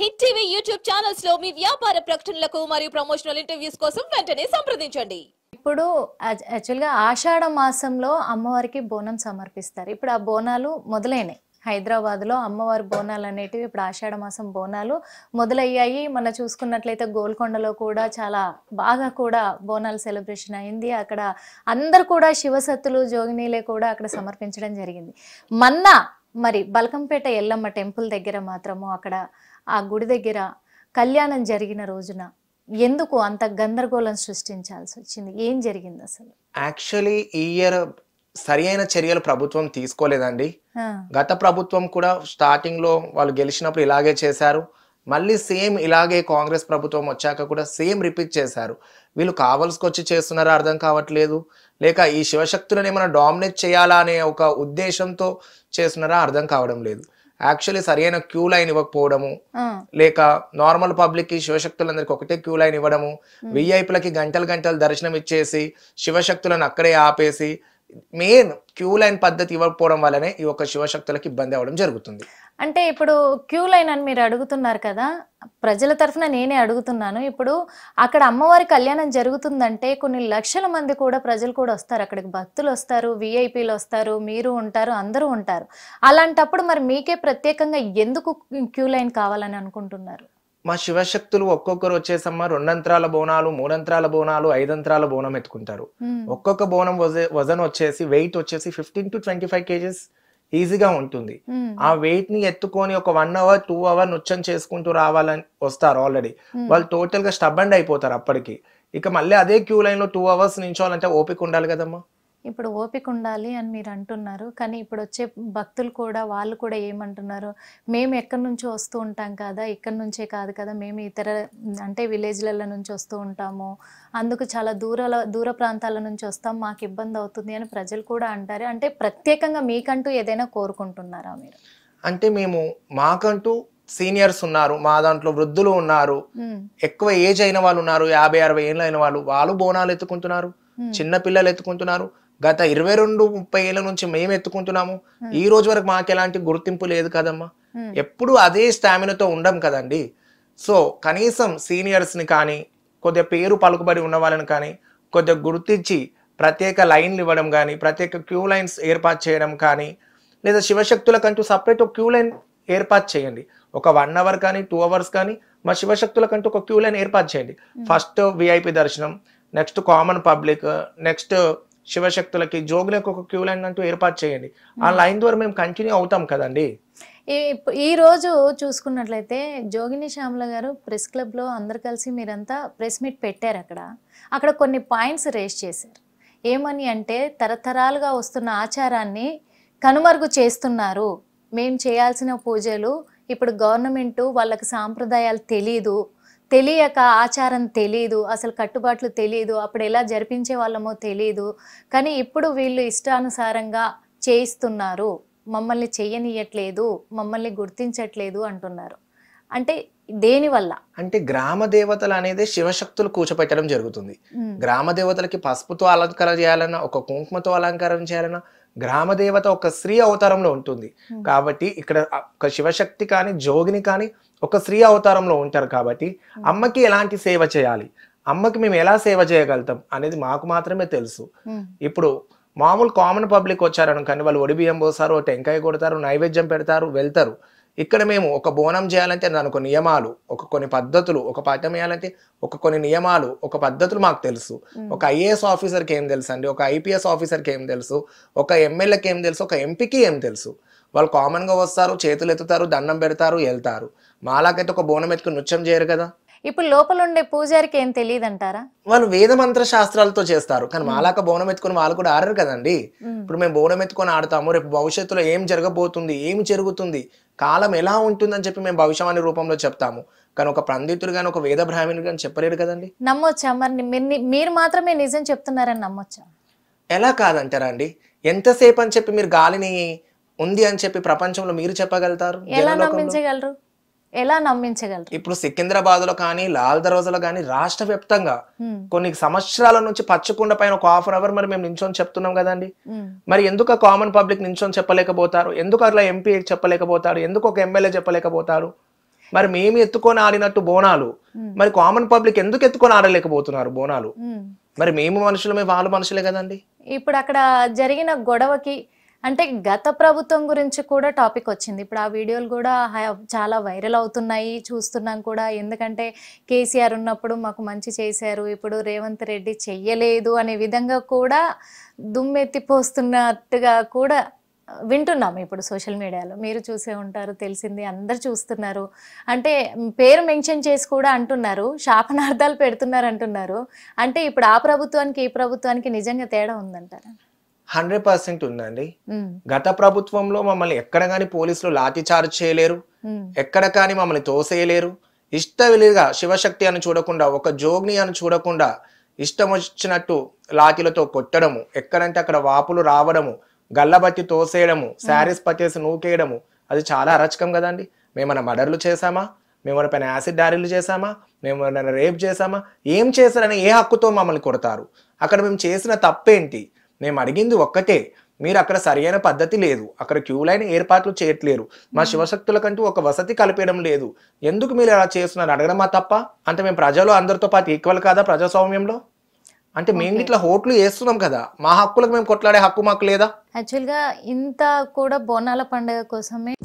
Hit TV YouTube channels లో మీ వ్యాపార ప్రకటనలకు మరియు ప్రమోషనల్ ఇంటర్వ్యూస్ కోసం వెంటనే సంప్రదించండి ఇప్పుడు యాక్చువల్గా ఆషాఢ మాసంలో అమ్మవారికి బోనం సమర్పిస్తారు ఇప్పుడు ఆ బోనాలు మొదలైనాయి హైదరాబాద్లో అమ్మవారి బోనాలు అనేటివి ఇప్పుడు ఆషాఢ మాసం బోనాలు మొదలయ్యాయి మన చూసుకున్నట్లయితే గోల్కొండలో కూడా చాలా బాగా కూడా బోనాలు సెలబ్రేషన్ అయింది అక్కడ అందరు కూడా శివసత్తులు జోగినీలే కూడా అక్కడ సమర్పించడం జరిగింది మన్న మరి బల్కంపేట ఎల్లమ్మ టెంపుల్ దగ్గర మాత్రము అక్కడ ఆ గుడి దగ్గర కళ్యాణం జరిగిన రోజున ఎందుకు అంత గందరగోళం సృష్టించాల్సి వచ్చింది ఏం జరిగింది అసలు యాక్చువల్లీ ఈ ఇయర్ సరియైన చర్యలు ప్రభుత్వం తీసుకోలేదండి గత ప్రభుత్వం కూడా స్టార్టింగ్ లో వాళ్ళు గెలిచినప్పుడు ఇలాగే చేశారు మళ్ళీ సేమ్ ఇలాగే కాంగ్రెస్ ప్రభుత్వం వచ్చాక కూడా సేమ్ రిపీట్ చేశారు వీళ్ళు కావలసుకొచ్చి చేస్తున్నారా అర్థం కావట్లేదు లేక ఈ శివశక్తులను ఏమైనా డామినేట్ చేయాలా అనే ఒక ఉద్దేశంతో చేస్తున్నారా అర్థం కావడం లేదు యాక్చువల్లీ సరైన క్యూ లైన్ ఇవ్వకపోవడము లేక నార్మల్ పబ్లిక్ కి శివశక్తులందరికి ఒకటే క్యూ లైన్ ఇవ్వడము విఐపులకి గంటలు గంటలు దర్శనం ఇచ్చేసి శివశక్తులను అక్కడే ఆపేసి మెయిన్ క్యూ లైన్ పద్ధతి ఇవ్వకపోవడం వల్లనే ఈ యొక్క శివశక్తులకు ఇబ్బంది అవ్వడం జరుగుతుంది అంటే ఇప్పుడు క్యూ లైన్ అని మీరు అడుగుతున్నారు కదా ప్రజల తరఫున నేనే అడుగుతున్నాను ఇప్పుడు అక్కడ అమ్మవారి కళ్యాణం జరుగుతుందంటే కొన్ని లక్షల మంది కూడా ప్రజలు కూడా వస్తారు అక్కడికి భక్తులు వస్తారు విఐపీలు వస్తారు మీరు ఉంటారు అందరూ ఉంటారు అలాంటప్పుడు మరి మీకే ప్రత్యేకంగా ఎందుకు క్యూ లైన్ కావాలని అనుకుంటున్నారు మా శివశక్తులు ఒక్కొక్కరు వచ్చేసమ్మ రెండంత్రాల బోనాలు మూడంత్రాల బోనాలు ఐదంత్రాల బోనం ఎత్తుకుంటారు ఒక్కొక్క బోనం వజన్ వచ్చేసి వెయిట్ వచ్చేసి fifteen to twenty five kgs ఈజీగా ఉంటుంది ఆ వెయిట్ ని ఎత్తుకొని ఒక వన్ అవర్ టూ అవర్ నృత్యం చేసుకుంటూ రావాలని వస్తారు ఆల్రెడీ వాళ్ళు టోటల్ గా అండ్ అయిపోతారు అప్పటికి ఇక మళ్ళీ అదే క్యూ లైన్ లో టూ అవర్స్ నించోవాలంటే ఓపిక ఉండాలి కదమ్మా ఇప్పుడు ఓపిక ఉండాలి అని మీరు అంటున్నారు కానీ ఇప్పుడు వచ్చే భక్తులు కూడా వాళ్ళు కూడా ఏమంటున్నారు మేము ఎక్కడి నుంచో వస్తూ ఉంటాం కదా ఇక్కడి నుంచే కాదు కదా మేము ఇతర అంటే విలేజ్లలో నుంచి వస్తూ ఉంటాము అందుకు చాలా దూరాల దూర ప్రాంతాల నుంచి వస్తాం మాకు ఇబ్బంది అవుతుంది అని ప్రజలు కూడా అంటారు అంటే ప్రత్యేకంగా మీకంటూ ఏదైనా కోరుకుంటున్నారా మీరు అంటే మేము మాకంటూ సీనియర్స్ ఉన్నారు మా దాంట్లో వృద్ధులు ఉన్నారు ఎక్కువ ఏజ్ అయిన వాళ్ళు ఉన్నారు యాభై అరవై ఏళ్ళు అయిన వాళ్ళు వాళ్ళు బోనాలు ఎత్తుకుంటున్నారు చిన్న పిల్లలు ఎత్తుకుంటున్నారు గత ఇరవై రెండు ముప్పై ఏళ్ళ నుంచి మేము ఎత్తుకుంటున్నాము hmm. ఈ రోజు వరకు మాకు ఎలాంటి గుర్తింపు లేదు కదమ్మా hmm. ఎప్పుడు అదే స్టామినతో ఉండం కదండి సో కనీసం సీనియర్స్ని కానీ కొద్దిగా పేరు పలుకుబడి ఉన్న వాళ్ళని కానీ కొద్దిగా గుర్తించి ప్రత్యేక లైన్లు ఇవ్వడం కానీ ప్రత్యేక క్యూ లైన్స్ ఏర్పాటు చేయడం కానీ లేదా శివశక్తులకంటూ సపరేట్ ఒక క్యూ లైన్ ఏర్పాటు చేయండి ఒక వన్ అవర్ కానీ టూ అవర్స్ కానీ మా శివశక్తులకంటూ ఒక క్యూ లైన్ ఏర్పాటు చేయండి hmm. ఫస్ట్ విఐపి దర్శనం నెక్స్ట్ కామన్ పబ్లిక్ నెక్స్ట్ శివశక్తులకి జోగులకు ఒక క్యూ లైన్ అంటూ ఏర్పాటు చేయండి ఆ hmm. లైన్ ద్వారా మేము కంటిన్యూ అవుతాం కదండి ఈ రోజు చూసుకున్నట్లయితే జోగిని శ్యామల గారు ప్రెస్ క్లబ్లో అందరు కలిసి మీరంతా ప్రెస్ మీట్ పెట్టారు అక్కడ అక్కడ కొన్ని పాయింట్స్ రేస్ చేశారు ఏమని అంటే తరతరాలుగా వస్తున్న ఆచారాన్ని కనుమరుగు చేస్తున్నారు మేము చేయాల్సిన పూజలు ఇప్పుడు గవర్నమెంట్ వాళ్ళకి సాంప్రదాయాలు తెలీదు తెలియక ఆచారం తెలియదు అసలు కట్టుబాట్లు తెలియదు అప్పుడు ఎలా జరిపించే వాళ్ళమో తెలియదు కానీ ఇప్పుడు వీళ్ళు ఇష్టానుసారంగా చేయిస్తున్నారు మమ్మల్ని చేయనీయట్లేదు మమ్మల్ని గుర్తించట్లేదు అంటున్నారు అంటే దేనివల్ల అంటే గ్రామ దేవతలు అనేది శివశక్తులు కూచపెట్టడం జరుగుతుంది గ్రామ దేవతలకి పసుపుతో అలంకరణ చేయాలన్నా ఒక కుంకుమతో అలంకరణ చేయాలన్నా గ్రామ దేవత ఒక స్త్రీ అవతారంలో ఉంటుంది కాబట్టి ఇక్కడ ఒక శివశక్తి కానీ జోగిని కానీ ఒక స్త్రీ అవతారంలో ఉంటారు కాబట్టి hmm. అమ్మకి ఎలాంటి సేవ చేయాలి అమ్మకి మేము ఎలా సేవ చేయగలుగుతాం అనేది మాకు మాత్రమే తెలుసు hmm. ఇప్పుడు మామూలు కామన్ పబ్లిక్ కానీ వాళ్ళు ఒడి బియ్యం పోస్తారు టెంకాయ కొడతారు నైవేద్యం పెడతారు వెళ్తారు ఇక్కడ మేము ఒక బోనం చేయాలంటే దానికి నియమాలు ఒక కొన్ని పద్ధతులు ఒక పాఠం వేయాలంటే ఒక కొన్ని నియమాలు ఒక పద్ధతులు మాకు తెలుసు hmm. ఒక ఐఏఎస్ ఆఫీసర్కి ఏం తెలుసు అండి ఒక ఐపీఎస్ ఆఫీసర్కి ఏం తెలుసు ఒక ఎమ్మెల్యేకి ఏం తెలుసు ఒక ఎంపీకి ఏం తెలుసు వాళ్ళు కామన్గా వస్తారు చేతులు ఎత్తుతారు దండం పెడతారు వెళ్తారు మాలాకైతే ఒక బోనం ఎత్తుకు నృత్యం చేయరు కదా ఇప్పుడు లోపల ఉండే పూజారికి ఏం తెలియదు అంటారా వాళ్ళు వేద మంత్ర శాస్త్రాలతో చేస్తారు కానీ మాలాక బోనం ఎత్తుకుని వాళ్ళు కూడా ఆడరు కదండి ఇప్పుడు మేము బోనం ఎత్తుకొని ఆడతాము రేపు భవిష్యత్తులో ఏం జరగబోతుంది ఏం జరుగుతుంది కాలం ఎలా ఉంటుందని చెప్పి మేము భవిష్యవాణి రూపంలో చెప్తాము కానీ ఒక పండితుడు కానీ ఒక వేద బ్రాహ్మణుడు కానీ చెప్పలేరు కదండి నమ్మొచ్చా మరి మీరు మాత్రమే నిజం చెప్తున్నారని నమ్మొచ్చా ఎలా కాదంటారా అండి ఎంతసేపు అని చెప్పి మీరు గాలిని ఉంది అని చెప్పి ప్రపంచంలో మీరు చెప్పగలుగుతారు ఎలా నమ్మించగలరు ఎలా నమ్మించగలరు ఇప్పుడు సికింద్రాబాద్ లో కానీ లాల్ దర్వాజాలో కానీ రాష్ట్ర వ్యాప్తంగా కొన్ని సంవత్సరాల నుంచి పచ్చకుండ పైన ఒక హాఫ్ అన్ అవర్ మరి మేము నించొని చెప్తున్నాం కదండి మరి ఎందుకు కామన్ పబ్లిక్ నించొని చెప్పలేకపోతారు ఎందుకు అట్లా ఎంపీ చెప్పలేకపోతారు ఎందుకు ఒక ఎమ్మెల్యే చెప్పలేకపోతారు మరి మేము ఎత్తుకొని ఆడినట్టు బోనాలు మరి కామన్ పబ్లిక్ ఎందుకు ఎత్తుకొని ఆడలేకపోతున్నారు బోనాలు మరి మేము మనుషులమే వాళ్ళు మనుషులే కదండి ఇప్పుడు అక్కడ జరిగిన గొడవకి అంటే గత ప్రభుత్వం గురించి కూడా టాపిక్ వచ్చింది ఇప్పుడు ఆ వీడియోలు కూడా చాలా వైరల్ అవుతున్నాయి చూస్తున్నాం కూడా ఎందుకంటే కేసీఆర్ ఉన్నప్పుడు మాకు మంచి చేశారు ఇప్పుడు రేవంత్ రెడ్డి చెయ్యలేదు అనే విధంగా కూడా దుమ్మెత్తిపోస్తున్నట్టుగా కూడా వింటున్నాము ఇప్పుడు సోషల్ మీడియాలో మీరు చూసే ఉంటారు తెలిసింది అందరు చూస్తున్నారు అంటే పేరు మెన్షన్ చేసి కూడా అంటున్నారు శాపనార్థాలు పెడుతున్నారు అంటున్నారు అంటే ఇప్పుడు ఆ ప్రభుత్వానికి ఈ ప్రభుత్వానికి నిజంగా తేడా ఉందంటారా హండ్రెడ్ పర్సెంట్ ఉందండి గత ప్రభుత్వంలో మమ్మల్ని ఎక్కడ కానీ పోలీసులు లాఠీచార్జ్ చేయలేరు ఎక్కడ కానీ మమ్మల్ని తోసేయలేరు ఇష్ట విలుగా శివశక్తి అని చూడకుండా ఒక జోగ్ని అని చూడకుండా ఇష్టం వచ్చినట్టు లాఠీలతో కొట్టడము ఎక్కడంటే అక్కడ వాపులు రావడము గల్లబట్టి తోసేయడము శారీస్ పట్టేసి నూకేయడము అది చాలా అరచకం కదండి మేమన్నా మర్డర్లు చేశామా మేము మన పైన యాసిడ్ డారీలు చేశామా మేము రేప్ చేశామా ఏం చేశారని ఏ హక్కుతో మమ్మల్ని కొడతారు అక్కడ మేము చేసిన తప్పేంటి మేము అడిగింది ఒక్కటే మీరు అక్కడ సరైన పద్ధతి లేదు అక్కడ క్యూ లైన్ ఏర్పాట్లు చేయట్లేరు మా శివశక్తులకంటూ ఒక వసతి కల్పించడం లేదు ఎందుకు మీరు అలా చేస్తున్నారు అడగడం మా తప్ప అంటే మేము ప్రజలు అందరితో పాటు ఈక్వల్ కాదా ప్రజాస్వామ్యంలో అంటే మేము ఇట్లా హోట్లు వేస్తున్నాం కదా మా హక్కులకు మేము కొట్లాడే హక్కు మాకు లేదా యాక్చువల్గా ఇంత కూడా బోనాల పండుగ కోసమే